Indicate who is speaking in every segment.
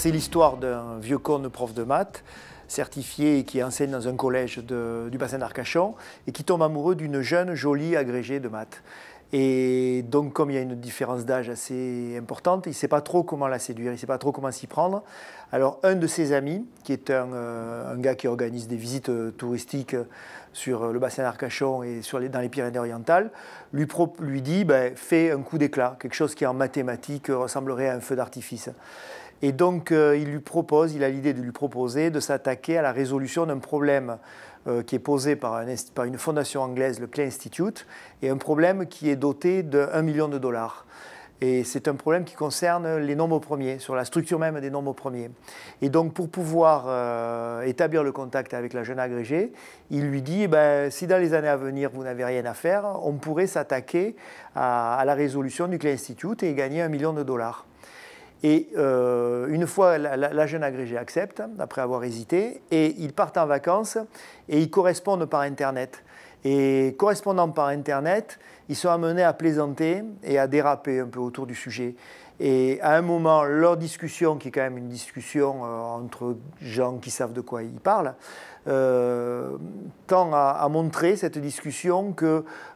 Speaker 1: c'est l'histoire d'un vieux con prof de maths certifié et qui enseigne dans un collège du bassin d'Arcachon et qui tombe amoureux d'une jeune jolie agrégée de maths. Et donc, comme il y a une différence d'âge assez importante, il ne sait pas trop comment la séduire, il ne sait pas trop comment s'y prendre. Alors, un de ses amis, qui est un, euh, gars qui organise des visites euh, touristiques euh, sur le bassin d'Arcachon et dans les Pyrénées-Orientales, lui, lui dit ben, fais un coup d'éclat, quelque chose qui en mathématiques ressemblerait à un feu d'artifice. Et donc, euh, il lui propose, il a l'idée de lui proposer de s'attaquer à la résolution d'un problème euh, qui est posé par, une fondation anglaise, le Clay Institute, et un problème qui est doté d'un million de dollars. Et c'est un problème qui concerne les nombres premiers, sur la structure même des nombres premiers. Et donc, pour pouvoir euh, établir le contact avec la jeune agrégée, il lui dit eh ben, si dans les années à venir, vous n'avez rien à faire, on pourrait s'attaquer à, à, la résolution du Clay Institute et gagner un million de dollars. Et euh, une fois la, la, jeune agrégée accepte, après avoir hésité, et ils partent en vacances et ils correspondent par Internet. Et correspondant par Internet, ils sont amenés à plaisanter et à déraper un peu autour du sujet. Et à un moment, leur discussion, qui est quand même une discussion euh, entre gens qui savent de quoi ils parlent, euh, tend à, montrer cette discussion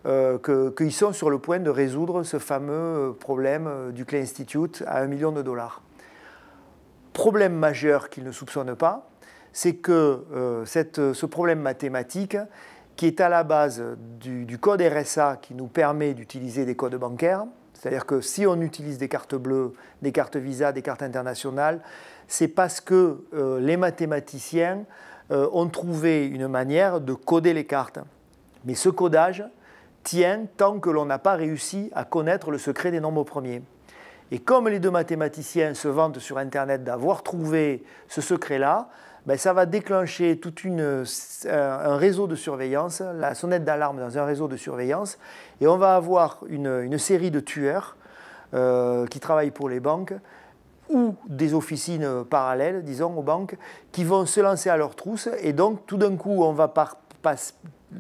Speaker 1: euh, qu'ils sont sur le point de résoudre ce fameux problème du Clay Institute à un million de dollars. Problème majeur qu'ils ne soupçonnent pas, c'est que ce problème mathématique, qui est à la base du code RSA qui nous permet d'utiliser des codes bancaires, c'est-à-dire que si on utilise des cartes bleues, des cartes Visa, des cartes internationales, c'est parce que euh, les mathématiciens euh, ont trouvé une manière de coder les cartes. Mais ce codage tient tant que l'on n'a pas réussi à connaître le secret des nombres premiers. Et comme les deux mathématiciens se vantent sur Internet d'avoir trouvé ce secret-là, ben, ça va déclencher tout euh, un réseau de surveillance, la sonnette d'alarme dans un réseau de surveillance, et on va avoir une, série de tueurs euh, qui travaillent pour les banques ou des officines parallèles, disons, aux banques, qui vont se lancer à leur trousse, et donc tout d'un coup, on va par,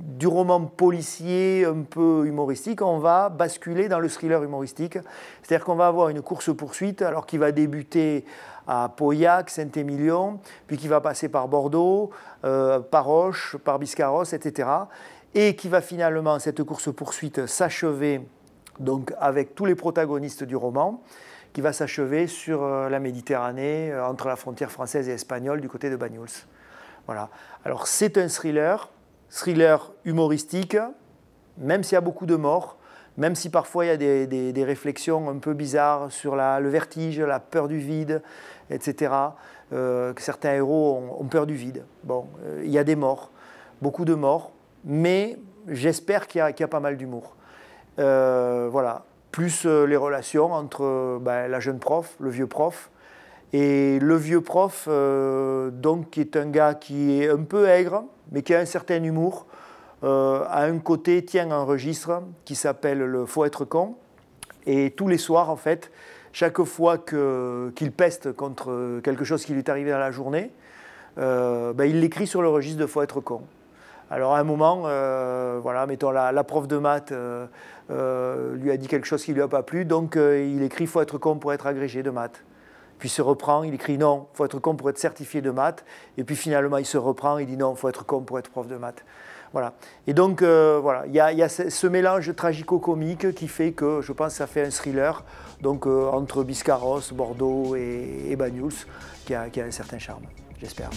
Speaker 1: du roman policier un peu humoristique, on va basculer dans le thriller humoristique. C'est-à-dire qu'on va avoir une course-poursuite, alors qui va débuter à Pauillac, Saint-Émilion, puis qui va passer par Bordeaux, euh, par Roche, par Biscarros, etc. Et qui va finalement, cette course-poursuite, s'achever donc avec tous les protagonistes du roman, qui va s'achever sur euh, la Méditerranée, euh, entre la frontière française et espagnole, du côté de Bagnols. Voilà. Alors c'est un thriller thriller humoristique, même s'il y a beaucoup de morts, même si parfois il y a des, réflexions un peu bizarres sur le vertige, la peur du vide, etc., euh, que certains héros ont, peur du vide. Bon, euh, il y a des morts, beaucoup de morts, mais j'espère qu'il y, a pas mal d'humour. Euh, voilà, plus les relations entre ben, la jeune prof, le vieux prof, et le vieux prof, euh, donc, qui est un gars qui est un peu aigre, mais qui a un certain humour, à euh, un côté, tient un registre qui s'appelle le Faut être con. Et tous les soirs, en fait, chaque fois qu'il peste contre quelque chose qui lui est arrivé dans la journée, euh, ben, il l'écrit sur le registre de Faut être con. Alors à un moment, voilà, mettons la, la, prof de maths lui a dit quelque chose qui lui a pas plu, donc il écrit faut être con pour être agrégé de maths. Puis se reprend, il écrit non, faut être con pour être certifié de maths. Et puis finalement, il se reprend, il dit non, faut être con pour être prof de maths. Voilà. Et donc, euh, voilà, il y, a, ce mélange tragico-comique qui fait que je pense que ça fait un thriller, donc euh, entre Biscarros, Bordeaux et, et qui a, qui a un certain charme, j'espère.